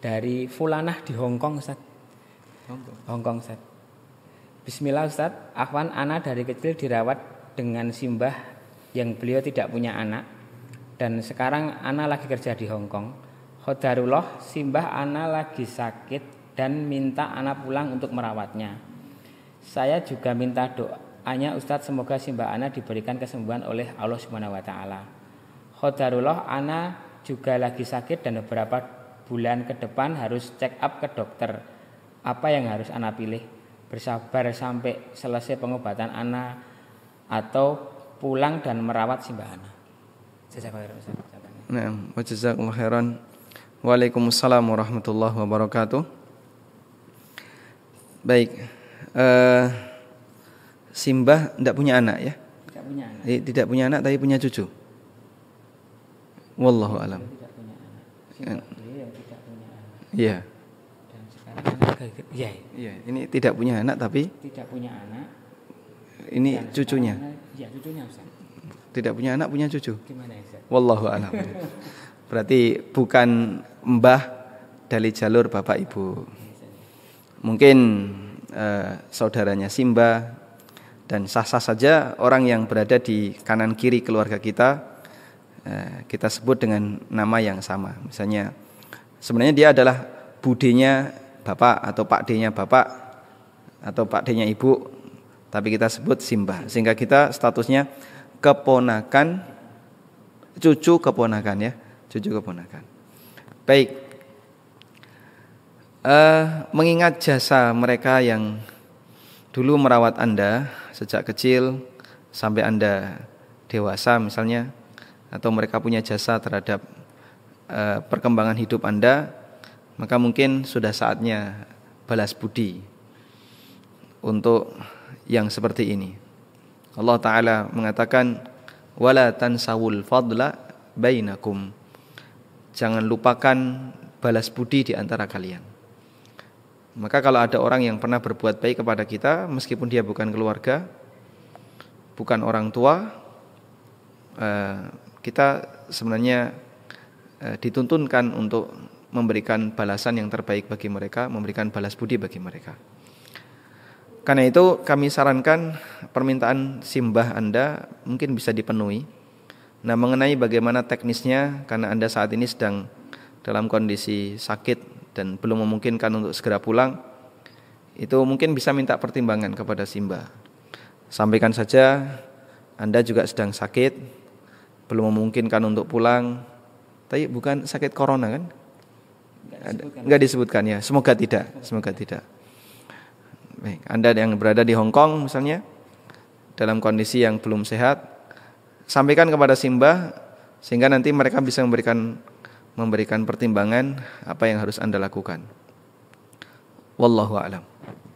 dari Fulanah di Hong Kong Ustaz. Hong Kong. Hong Kong Ustaz. Bismillah Ustaz, Afwan Ana dari kecil dirawat dengan simbah yang beliau tidak punya anak dan sekarang Ana lagi kerja di Hong Kong. Khodarullah, simbah Ana lagi sakit dan minta Ana pulang untuk merawatnya. Saya juga minta doanya Ustadz semoga simbah Ana diberikan kesembuhan oleh Allah Subhanahu wa taala. Khodarullah Ana juga lagi sakit dan beberapa bulan ke depan harus check up ke dokter. Apa yang harus Ana pilih? Bersabar sampai selesai pengobatan Ana atau pulang dan merawat Simbah Ana. Jazakallah khairan. Waalaikumsalam warahmatullahi wabarakatuh. Baik. Uh, eh, Simbah tidak punya anak ya? Tidak punya anak. Eh, tidak punya anak tapi punya cucu. Wallahu alam. Iya. Iya. Iya, iya. iya. ini tidak punya anak tapi tidak punya anak. Ini cucunya. Iya, cucunya Ustaz. Tidak punya anak, punya cucu. Gimana Ustaz? Wallahu a'lam. Berarti bukan mbah dari jalur bapak ibu. Mungkin eh, saudaranya Simba dan sah-sah saja orang yang berada di kanan kiri keluarga kita Eh, kita sebut dengan nama yang sama. Misalnya sebenarnya dia adalah budenya bapak atau pak d bapak atau pak d ibu, tapi kita sebut simbah sehingga kita statusnya keponakan cucu keponakan ya, cucu keponakan. Baik. Uh, mengingat jasa mereka yang dulu merawat Anda sejak kecil sampai Anda dewasa misalnya atau mereka punya jasa terhadap uh, perkembangan hidup Anda, maka mungkin sudah saatnya balas budi untuk yang seperti ini. Allah taala mengatakan wala tansawul fadla bainakum. Jangan lupakan balas budi di antara kalian. Maka kalau ada orang yang pernah berbuat baik kepada kita meskipun dia bukan keluarga, bukan orang tua, eh, kita sebenarnya eh, dituntunkan untuk memberikan balasan yang terbaik bagi mereka, memberikan balas budi bagi mereka. Karena itu kami sarankan permintaan simbah Anda mungkin bisa dipenuhi. Nah, mengenai bagaimana teknisnya karena Anda saat ini sedang dalam kondisi sakit dan belum memungkinkan untuk segera pulang, itu mungkin bisa minta pertimbangan kepada Simbah. Sampaikan saja Anda juga sedang sakit, belum memungkinkan untuk pulang. Tapi bukan sakit corona kan? Disebutkan. Enggak disebutkan ya. Semoga tidak, semoga tidak. Baik, Anda yang berada di Hong Kong misalnya dalam kondisi yang belum sehat, sampaikan kepada Simbah sehingga nanti mereka bisa memberikan memberikan pertimbangan apa yang harus Anda lakukan. Wallahu a'lam.